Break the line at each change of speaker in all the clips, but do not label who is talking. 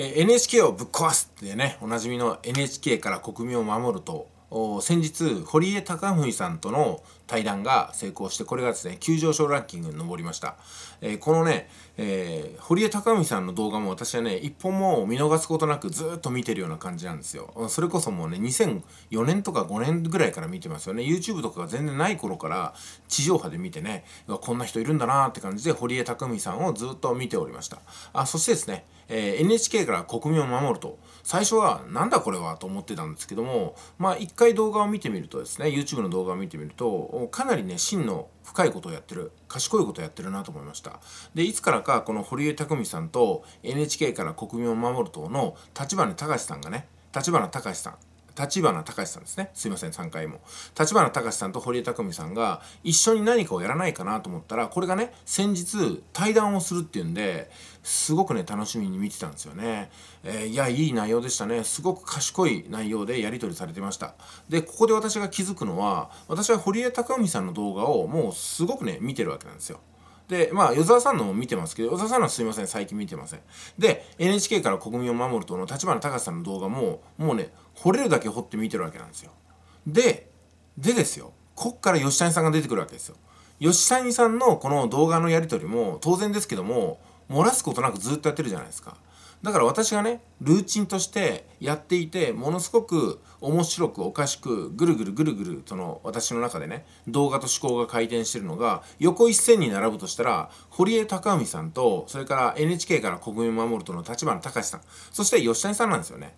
え NHK をぶっ壊すってねおなじみの NHK から国民を守ると先日堀江貴文さんとの対談が成功してこれがですね急上昇ランキングに上りました、えー、このねえー、堀江貴文さんの動画も私はね一本も見逃すことなくずっと見てるような感じなんですよそれこそもうね2004年とか5年ぐらいから見てますよね YouTube とかが全然ない頃から地上波で見てねこんな人いるんだなって感じで堀江貴文さんをずっと見ておりましたあそしてですね、えー、NHK から国民を守ると最初はなんだこれはと思ってたんですけどもまあ一回動画を見てみるとですね YouTube の動画を見てみるとかなりね真の深いことをやってる賢いことやってるなと思いましたでいつからかこの堀江匠さんと NHK から国民を守る党の立花隆さんがね立花隆さん立花隆さんですね。すいません、3回も。立花隆さんと堀江匠さんが一緒に何かをやらないかなと思ったら、これがね、先日対談をするっていうんで、すごくね、楽しみに見てたんですよね。えー、いや、いい内容でしたね。すごく賢い内容でやり取りされてました。で、ここで私が気づくのは、私は堀江貴文さんの動画をもうすごくね、見てるわけなんですよ。で、まあ、与沢さんのも見てますけど、与沢さんのはすいません、最近見てません。で、NHK から国民を守る党の立花隆さんの動画も、もうね、掘れるだけ掘って見てるわけなんですよ。で、でですよ、こっから吉谷さんが出てくるわけですよ。吉谷さんのこの動画のやり取りも、当然ですけども、漏らすことなくずっとやってるじゃないですか。だから私がねルーチンとしてやっていてものすごく面白くおかしくぐるぐるぐるぐるその私の中でね動画と思考が回転してるのが横一線に並ぶとしたら堀江貴文さんとそれから NHK から国民を守るとの立花隆さんそして吉谷さんなんですよね。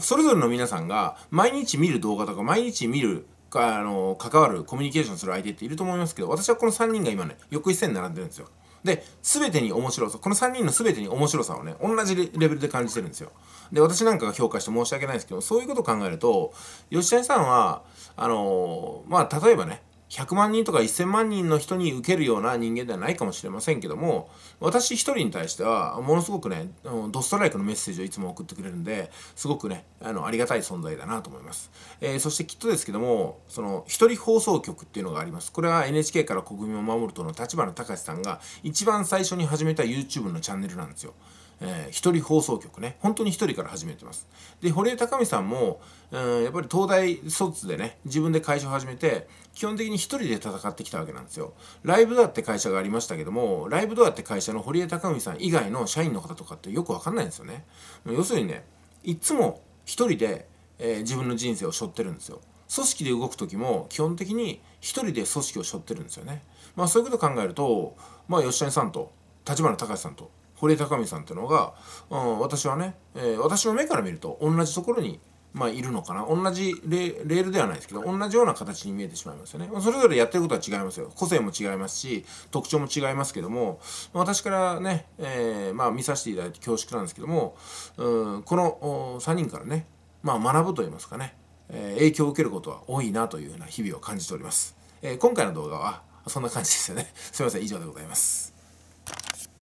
それぞれの皆さんが毎日見る動画とか毎日見るあの関わるコミュニケーションする相手っていると思いますけど私はこの3人が今ね横一線に並んでるんですよ。で、全てに面白さ、この3人の全てに面白さをね、同じレベルで感じてるんですよ。で、私なんかが評価して申し訳ないんですけど、そういうことを考えると、吉谷さんは、あのー、まあ、例えばね、100万人とか1000万人の人に受けるような人間ではないかもしれませんけども私一人に対してはものすごくねドストライクのメッセージをいつも送ってくれるんですごくねあのありがたい存在だなと思います、えー、そしてきっとですけどもその一人放送局っていうのがありますこれは NHK から国民を守るとの立花隆さんが一番最初に始めた YouTube のチャンネルなんですよえー、一人放送局ね本当に一人から始めてますで堀江貴美さんも、うん、やっぱり東大卒でね自分で会社を始めて基本的に一人で戦ってきたわけなんですよライブドアって会社がありましたけどもライブドアって会社の堀江貴美さん以外の社員の方とかってよく分かんないんですよね要するにねいつも一人で、えー、自分の人生を背負ってるんですよ組織で動く時も基本的に一人で組織を背負ってるんですよね。まあそういうことを考えると、まあ吉谷さんと立花隆さんと堀高美さんっていうのが、うん、私はね、えー、私の目から見ると同じところにまあ、いるのかな同じレールではないですけど同じような形に見えてしまいますよねそれぞれやってることは違いますよ個性も違いますし特徴も違いますけども私からね、えー、まあ、見させていただいて恐縮なんですけどもうんこの3人からね、まあ、学ぶといいますかね、えー、影響を受けることは多いなというような日々を感じております、えー、今回の動画はそんな感じですよねすいません以上でございます